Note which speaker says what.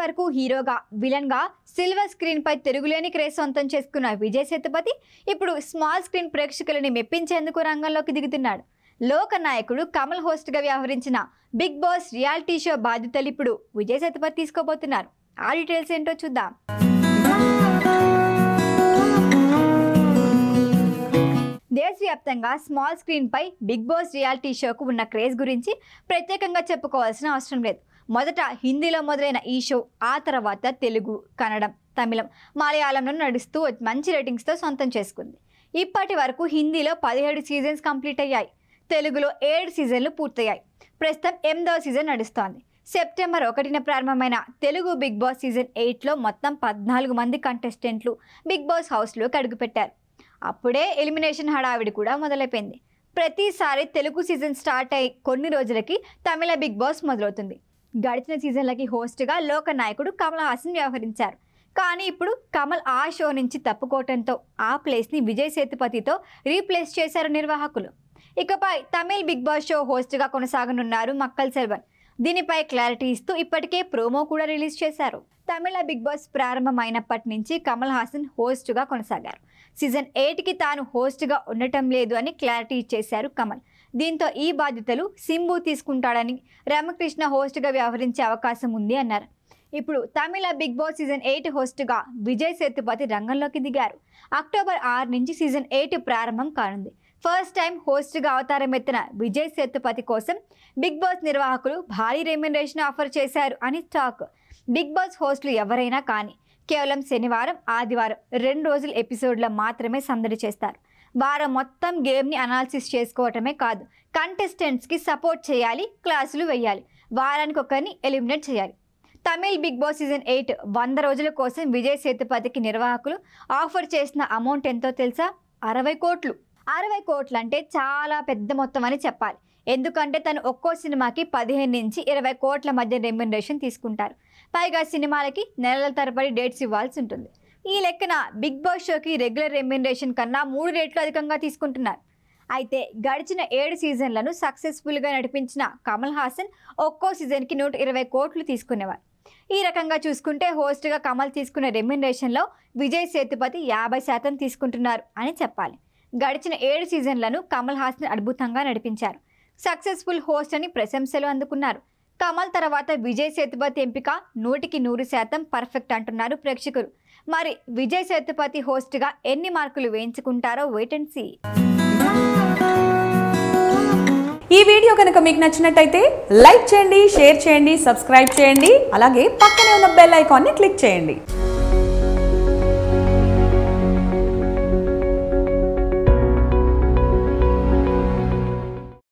Speaker 1: వరకు హీరోగా విలన్గా సిల్వర్ స్క్రీన్పై తిరుగులేని క్రేజ్ సొంతం చేసుకున్న విజయ్ సేతుపతి ఇప్పుడు స్మాల్ స్క్రీన్ ప్రేక్షకులని మెప్పించేందుకు రంగంలోకి దిగుతున్నాడు లోక నాయకుడు కమల్ హోస్ట్గా వ్యవహరించిన బిగ్ బాస్ రియాలిటీ షో బాధ్యతలు ఇప్పుడు విజయ్ సేతుపతి తీసుకోబోతున్నారు ఆ డీటెయిల్స్ ఏంటో చూద్దాం దేశవ్యాప్తంగా స్మాల్ స్క్రీన్పై బిగ్ బాస్ రియాలిటీ షోకు ఉన్న క్రేజ్ గురించి ప్రత్యేకంగా చెప్పుకోవాల్సిన అవసరం లేదు మొదట హిందీలో మొదలైన ఈ షో ఆ తర్వాత తెలుగు కన్నడం తమిళం మలయాళంలో నడుస్తూ మంచి రేటింగ్స్తో సొంతం చేసుకుంది ఇప్పటి వరకు హిందీలో పదిహేడు సీజన్స్ కంప్లీట్ అయ్యాయి తెలుగులో ఏడు సీజన్లు పూర్తయ్యాయి ప్రస్తుతం ఎనిమిదవ సీజన్ నడుస్తోంది సెప్టెంబర్ ఒకటిన ప్రారంభమైన తెలుగు బిగ్ బాస్ సీజన్ ఎయిట్లో మొత్తం పద్నాలుగు మంది కంటెస్టెంట్లు బిగ్ బాస్ హౌస్లోకి అడుగుపెట్టారు అప్పుడే ఎలిమినేషన్ హడావిడి కూడా మొదలైపోయింది ప్రతిసారి తెలుగు సీజన్ స్టార్ట్ అయ్యి కొన్ని రోజులకి తమిళ బిగ్ బాస్ మొదలవుతుంది గడిచిన సీజన్లకి హోస్ట్గా లోకనాయకుడు కమల్ హాసన్ వ్యవహరించారు కానీ ఇప్పుడు కమల్ ఆ షో నుంచి తప్పుకోవటంతో ఆ ప్లేస్ని విజయ్ సేతుపతితో రీప్లేస్ చేశారు నిర్వాహకులు ఇకపై తమిళ్ బిగ్ బాస్ షో హోస్ట్గా కొనసాగనున్నారు మక్కల్ సెల్వన్ దీనిపై క్లారిటీ ఇస్తూ ఇప్పటికే ప్రోమో కూడా రిలీజ్ చేశారు తమిళ బిగ్ బాస్ ప్రారంభమైనప్పటి నుంచి కమల్ హాసన్ హోస్ట్గా కొనసాగారు సీజన్ ఎయిట్కి తాను హోస్ట్గా ఉండటం లేదు అని క్లారిటీ ఇచ్చేశారు కమల్ దీంతో ఈ బాధ్యతలు సింబు తీసుకుంటాడని రామకృష్ణ హోస్ట్గా వ్యవహరించే అవకాశం ఉంది అన్నారు ఇప్పుడు Tamil Bigg Boss season eight హోస్ట్గా విజయ్ సేతుపతి రంగంలోకి దిగారు అక్టోబర్ ఆరు నుంచి సీజన్ ఎయిట్ ప్రారంభం కానుంది ఫస్ట్ టైం హోస్ట్గా అవతారం ఎత్తిన విజయ్ సేతుపతి కోసం బిగ్ బాస్ నిర్వాహకులు భారీ రెమ్యునరేషన్ ఆఫర్ చేశారు అని టాక్ బిగ్ బాస్ హోస్టులు ఎవరైనా కానీ కేవలం శనివారం ఆదివారం రెండు రోజుల ఎపిసోడ్లో మాత్రమే సందడి చేస్తారు వారం మొత్తం గేమ్ని అనాలిసిస్ చేసుకోవటమే కాదు కంటెస్టెంట్స్కి సపోర్ట్ చేయాలి క్లాసులు వేయాలి వారానికి ఒకరిని ఎలిమినేట్ చేయాలి Tamil Bigg Boss season eight వంద రోజుల కోసం విజయ్ సేతుపతికి నిర్వాహకులు ఆఫర్ చేసిన అమౌంట్ ఎంతో తెలుసా అరవై కోట్లు అరవై కోట్లు అంటే చాలా పెద్ద మొత్తం అని చెప్పాలి ఎందుకంటే తను ఒక్కో సినిమాకి పదిహేను నుంచి ఇరవై కోట్ల మధ్య రెమ్యునరేషన్ తీసుకుంటారు పైగా సినిమాలకి నెలల తరబడి డేట్స్ ఇవ్వాల్సి ఉంటుంది ఈ లెక్కన బిగ్ బాస్ షోకి రెగ్యులర్ రెమ్యునరేషన్ కన్నా మూడు రేట్లు అధికంగా తీసుకుంటున్నారు అయితే గడిచిన ఏడు సీజన్లను సక్సెస్ఫుల్గా నడిపించిన కమల్ హాసన్ ఒక్కో సీజన్కి నూట ఇరవై కోట్లు తీసుకునేవారు ఈ రకంగా చూసుకుంటే హోస్ట్గా కమల్ తీసుకున్న రెమ్యునరేషన్లో విజయ్ సేతుపతి యాభై శాతం తీసుకుంటున్నారు అని చెప్పాలి గడిచిన ఏడు సీజన్లను కమల్ హాసన్ అద్భుతంగా నడిపించారు సక్సెస్ఫుల్ హోస్ట్ అని ప్రశంసలు అందుకున్నారు కమల్ తర్వాత విజయ్ సేతుపతి ఎంపిక నూటికి నూరు శాతం పర్ఫెక్ట్ అంటున్నారు ప్రేక్షకులు మరి విజయ్ సేతుపతి హోస్ట్గా ఎన్ని మార్కులు వేయించుకుంటారో వెయిట్ ఈ వీడియో కనుక మీకు నచ్చినట్టయితే లైక్ చేయండి షేర్ చేయండి సబ్స్క్రైబ్ చేయండి అలాగే పక్కనే ఉన్న బెల్ ఐకాన్ని క్లిక్ చేయండి